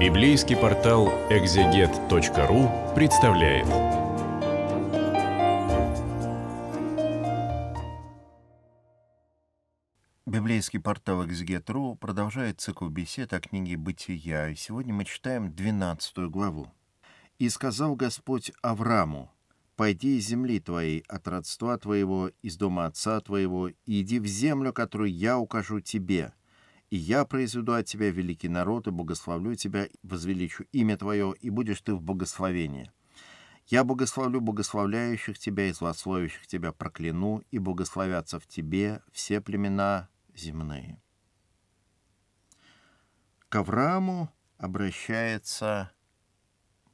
Библейский портал экзегет.ру представляет. Библейский портал экзегет.ру продолжает цикл бесед о книге «Бытия», и сегодня мы читаем 12 главу. «И сказал Господь Аврааму, «Пойди из земли твоей, от родства твоего, из дома отца твоего, и иди в землю, которую я укажу тебе, и я произведу от тебя великий народ, и благословлю тебя, возвеличу имя твое, и будешь ты в благословении. Я благословлю благословляющих тебя и злословящих тебя прокляну, и благословятся в тебе все племена земные». К Аврааму обращается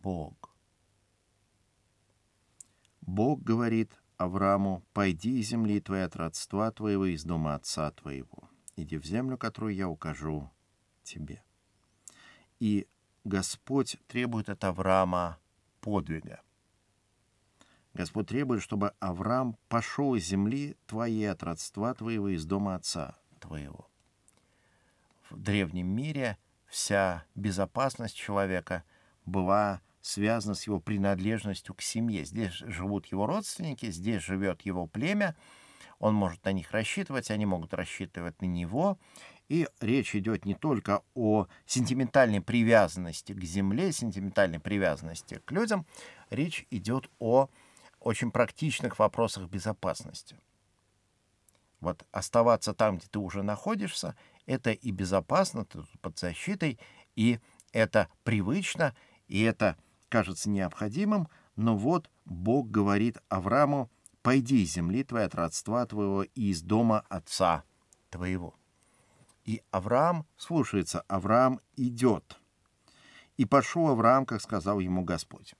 Бог. Бог говорит Аврааму, «Пойди из земли твоей от родства твоего, из дома отца твоего». Иди в землю, которую я укажу тебе. И Господь требует от Авраама подвига. Господь требует, чтобы Авраам пошел из земли твоей от родства твоего, из дома отца твоего. В древнем мире вся безопасность человека была связана с его принадлежностью к семье. Здесь живут его родственники, здесь живет его племя — он может на них рассчитывать, они могут рассчитывать на него. И речь идет не только о сентиментальной привязанности к земле, сентиментальной привязанности к людям, речь идет о очень практичных вопросах безопасности. Вот оставаться там, где ты уже находишься, это и безопасно, ты под защитой, и это привычно, и это кажется необходимым, но вот Бог говорит Аврааму, пойди из земли твоей, от родства твоего и из дома отца твоего». И Авраам слушается, Авраам идет. И пошел Авраам, как сказал ему Господь.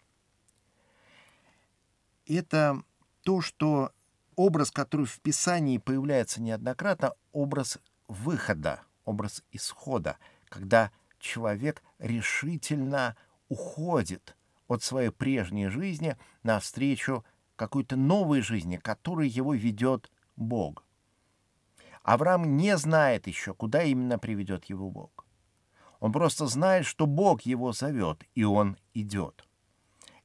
Это то, что образ, который в Писании появляется неоднократно, образ выхода, образ исхода, когда человек решительно уходит от своей прежней жизни навстречу какой-то новой жизни, которой его ведет Бог. Авраам не знает еще, куда именно приведет его Бог. Он просто знает, что Бог его зовет, и он идет.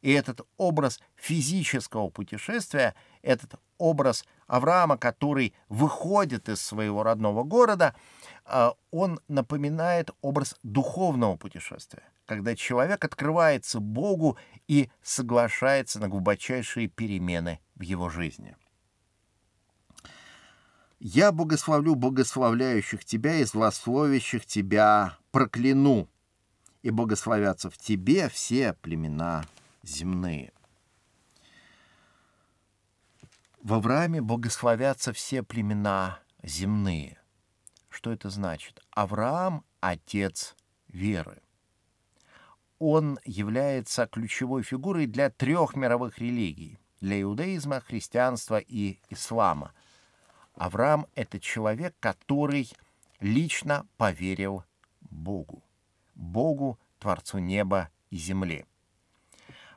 И этот образ физического путешествия, этот образ Авраама, который выходит из своего родного города, а, он напоминает образ духовного путешествия – когда человек открывается Богу и соглашается на глубочайшие перемены в его жизни. «Я богословлю богословляющих тебя и злословящих тебя прокляну, и богословятся в тебе все племена земные». В Аврааме богословятся все племена земные. Что это значит? Авраам — отец веры он является ключевой фигурой для трех мировых религий – для иудаизма, христианства и ислама. Авраам – это человек, который лично поверил Богу. Богу, Творцу неба и земли.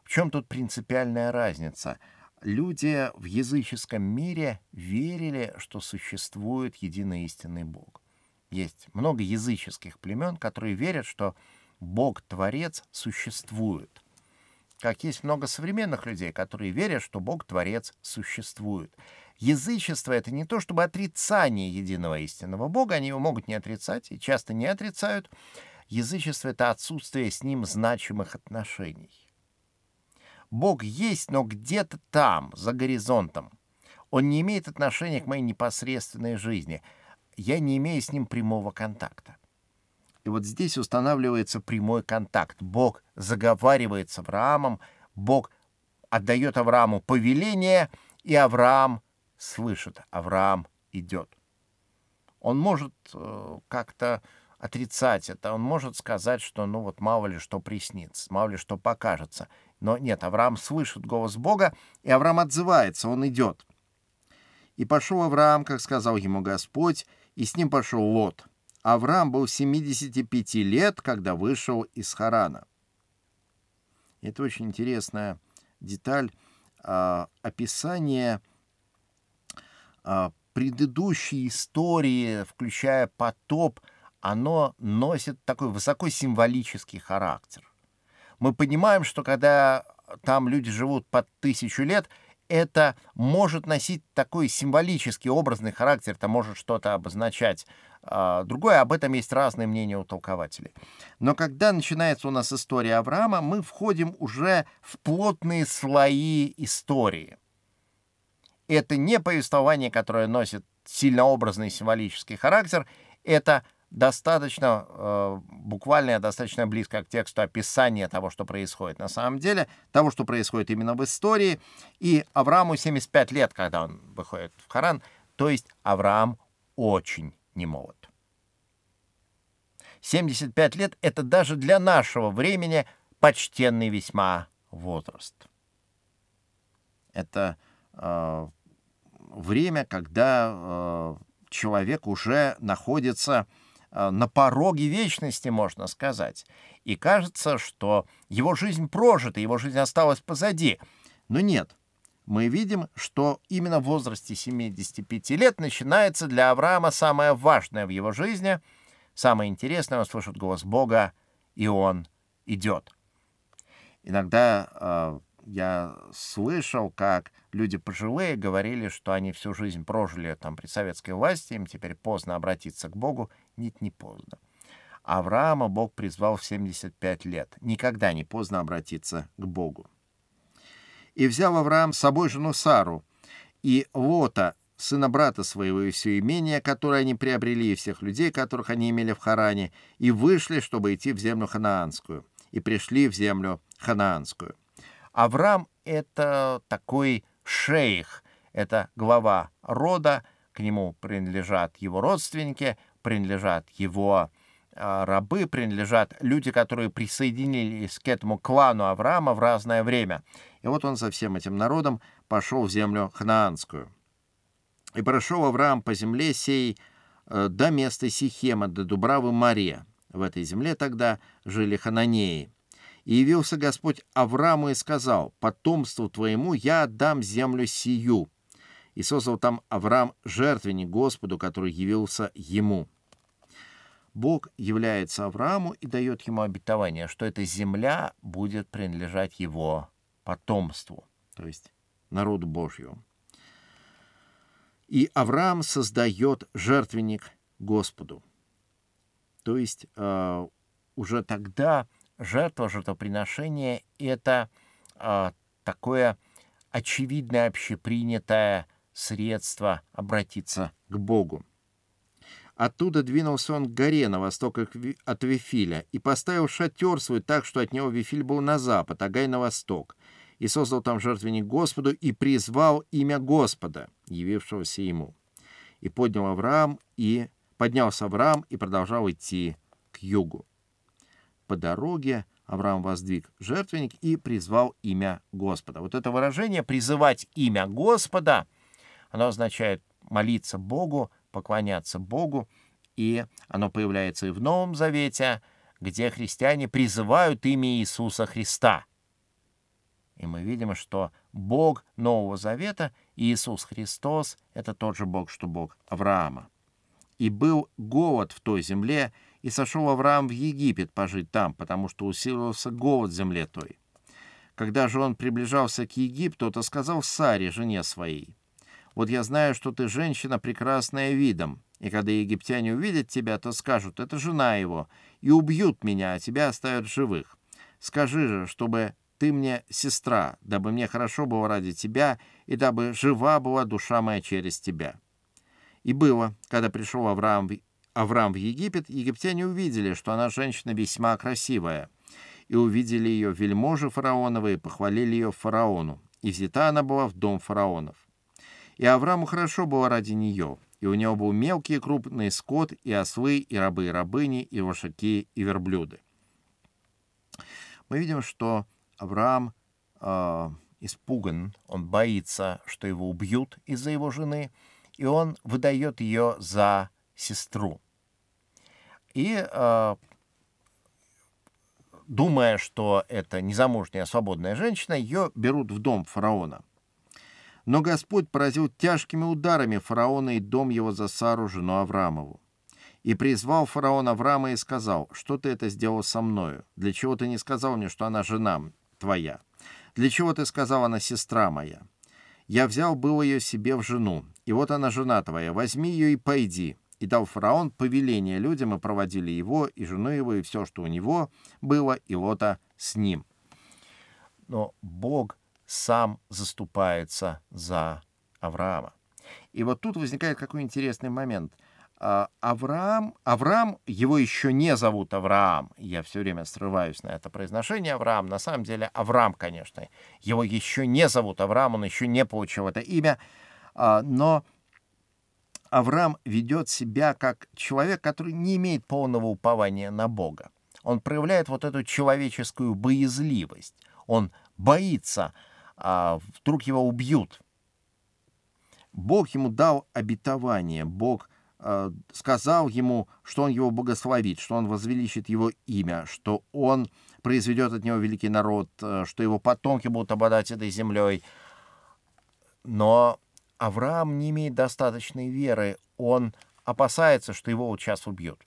В чем тут принципиальная разница? Люди в языческом мире верили, что существует единый истинный Бог. Есть много языческих племен, которые верят, что Бог-творец существует. Как есть много современных людей, которые верят, что Бог-творец существует. Язычество — это не то чтобы отрицание единого истинного Бога, они его могут не отрицать и часто не отрицают. Язычество — это отсутствие с ним значимых отношений. Бог есть, но где-то там, за горизонтом. Он не имеет отношения к моей непосредственной жизни. Я не имею с ним прямого контакта. И вот здесь устанавливается прямой контакт. Бог заговаривает с Авраамом, Бог отдает Аврааму повеление, и Авраам слышит, Авраам идет. Он может э, как-то отрицать это, он может сказать, что ну вот мало ли что приснится, мало ли что покажется. Но нет, Авраам слышит голос Бога, и Авраам отзывается, он идет. И пошел Авраам, как сказал ему Господь, и с ним пошел Лот — Авраам был 75 лет, когда вышел из Харана. Это очень интересная деталь а, описания а, предыдущей истории, включая потоп, оно носит такой высоко символический характер. Мы понимаем, что когда там люди живут под тысячу лет, это может носить такой символический, образный характер, это может что-то обозначать. А, другое, об этом есть разные мнения у толкователей. Но когда начинается у нас история Авраама, мы входим уже в плотные слои истории. Это не повествование, которое носит сильно образный символический характер, это достаточно э, буквальное, достаточно близко к тексту описание того, что происходит на самом деле, того, что происходит именно в истории. И Аврааму 75 лет, когда он выходит в Харан, то есть Авраам очень немолод. молод. 75 лет — это даже для нашего времени почтенный весьма возраст. Это э, время, когда э, человек уже находится Э, на пороге вечности, можно сказать. И кажется, что его жизнь прожита, его жизнь осталась позади. Но нет, мы видим, что именно в возрасте 75 лет начинается для Авраама самое важное в его жизни, самое интересное, он слышит голос Бога, и он идет. Иногда э, я слышал, как люди пожилые говорили, что они всю жизнь прожили там при советской власти, им теперь поздно обратиться к Богу, нет, не поздно. Авраама Бог призвал в 75 лет. Никогда не поздно обратиться к Богу. «И взял Авраам с собой жену Сару и Лота, сына брата своего, и все имение, которое они приобрели, и всех людей, которых они имели в Харане, и вышли, чтобы идти в землю ханаанскую, и пришли в землю ханаанскую». Авраам — это такой шейх, это глава рода, к нему принадлежат его родственники — принадлежат его а, рабы, принадлежат люди, которые присоединились к этому клану Авраама в разное время. И вот он со всем этим народом пошел в землю ханаанскую. И прошел Авраам по земле сей э, до места Сихема, до Дубравы Маре, В этой земле тогда жили хананеи. И явился Господь Аврааму и сказал, «Потомству твоему я отдам землю сию» и создал там Авраам жертвенник Господу, который явился ему. Бог является Аврааму и дает ему обетование, что эта земля будет принадлежать его потомству, то есть народу Божью. И Авраам создает жертвенник Господу. То есть э, уже тогда жертва, жертвоприношение — это э, такое очевидное общепринятое средство обратиться а, к Богу. Оттуда двинулся он к горе на восток от Вифиля и поставил шатер свой так, что от него Вифиль был на запад, а Гай на восток, и создал там жертвенник Господу и призвал имя Господа, явившегося ему. И поднял Авраам и поднялся Авраам и продолжал идти к югу. По дороге Авраам воздвиг жертвенник и призвал имя Господа. Вот это выражение «призывать имя Господа» — оно означает молиться Богу, поклоняться Богу, и оно появляется и в Новом Завете, где христиане призывают имя Иисуса Христа. И мы видим, что Бог Нового Завета, Иисус Христос, это тот же Бог, что Бог Авраама. «И был голод в той земле, и сошел Авраам в Египет пожить там, потому что усиливался голод в земле той. Когда же он приближался к Египту, то сказал Саре, жене своей, вот я знаю, что ты женщина, прекрасная видом, и когда египтяне увидят тебя, то скажут, это жена его, и убьют меня, а тебя оставят живых. Скажи же, чтобы ты мне сестра, дабы мне хорошо было ради тебя, и дабы жива была душа моя через тебя». И было, когда пришел Авраам, Авраам в Египет, египтяне увидели, что она женщина весьма красивая, и увидели ее вельможи фараоновые, и похвалили ее фараону, и взята она была в дом фараонов. И Аврааму хорошо было ради нее, и у него был мелкий и крупный скот, и ослы, и рабы и рабыни, и вошаки, и верблюды. Мы видим, что Авраам э, испуган, он боится, что его убьют из-за его жены, и он выдает ее за сестру. И э, думая, что это незамужняя свободная женщина, ее берут в дом фараона. Но Господь поразил тяжкими ударами фараона и дом его за Сару, жену Аврамову. И призвал фараон Авраама и сказал, что ты это сделал со мною? Для чего ты не сказал мне, что она жена твоя? Для чего ты сказал, она сестра моя? Я взял был ее себе в жену, и вот она жена твоя, возьми ее и пойди. И дал фараон повеление людям, и проводили его, и жену его, и все, что у него было, и Лота с ним. Но Бог сам заступается за Авраама. И вот тут возникает какой интересный момент. А, Авраам, Авраам, его еще не зовут Авраам. Я все время срываюсь на это произношение Авраам. На самом деле Авраам, конечно. Его еще не зовут Авраам, он еще не получил это имя. А, но Авраам ведет себя как человек, который не имеет полного упования на Бога. Он проявляет вот эту человеческую боязливость. Он боится а вдруг его убьют. Бог ему дал обетование, Бог э, сказал ему, что он его богословит, что он возвеличит его имя, что он произведет от него великий народ, э, что его потомки будут обладать этой землей. Но Авраам не имеет достаточной веры, он опасается, что его вот сейчас убьют.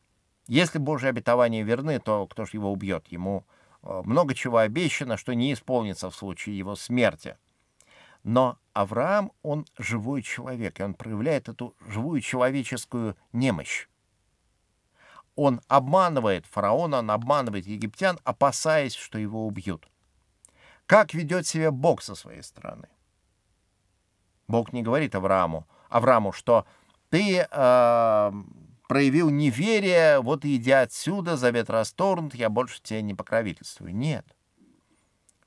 Если Божьи обетования верны, то кто же его убьет? Ему Э, много чего обещано, что не исполнится в случае его смерти. Но Авраам, он живой человек, и он проявляет эту живую человеческую немощь. Он обманывает фараона, он обманывает египтян, опасаясь, что его убьют. Как ведет себя Бог со своей стороны? Бог не говорит Аврааму, Аврааму, что ты э, проявил неверие, вот и иди отсюда, завет расторгнут, я больше тебе не покровительствую. Нет.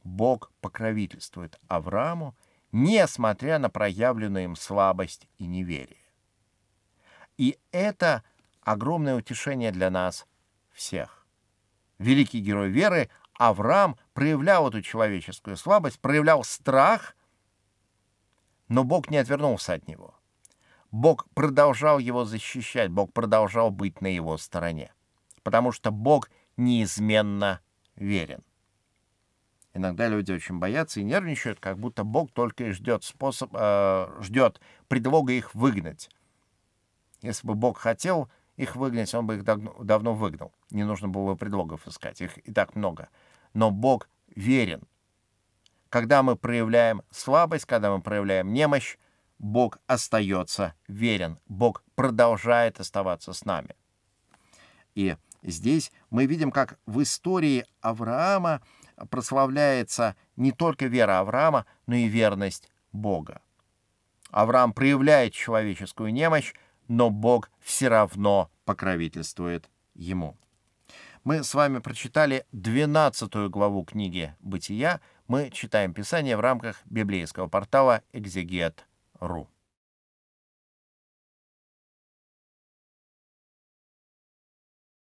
Бог покровительствует Аврааму, несмотря на проявленную им слабость и неверие. И это огромное утешение для нас всех. Великий герой веры Авраам проявлял эту человеческую слабость, проявлял страх, но Бог не отвернулся от него. Бог продолжал его защищать, Бог продолжал быть на его стороне, потому что Бог неизменно верен. Иногда люди очень боятся и нервничают, как будто Бог только и ждет, способ, э, ждет предлога их выгнать. Если бы Бог хотел их выгнать, он бы их давно, выгнал. Не нужно было бы предлогов искать, их и так много. Но Бог верен. Когда мы проявляем слабость, когда мы проявляем немощь, Бог остается верен, Бог продолжает оставаться с нами. И здесь мы видим, как в истории Авраама прославляется не только вера Авраама, но и верность Бога. Авраам проявляет человеческую немощь, но Бог все равно покровительствует ему. Мы с вами прочитали 12 главу книги «Бытия». Мы читаем Писание в рамках библейского портала «Экзегет ру.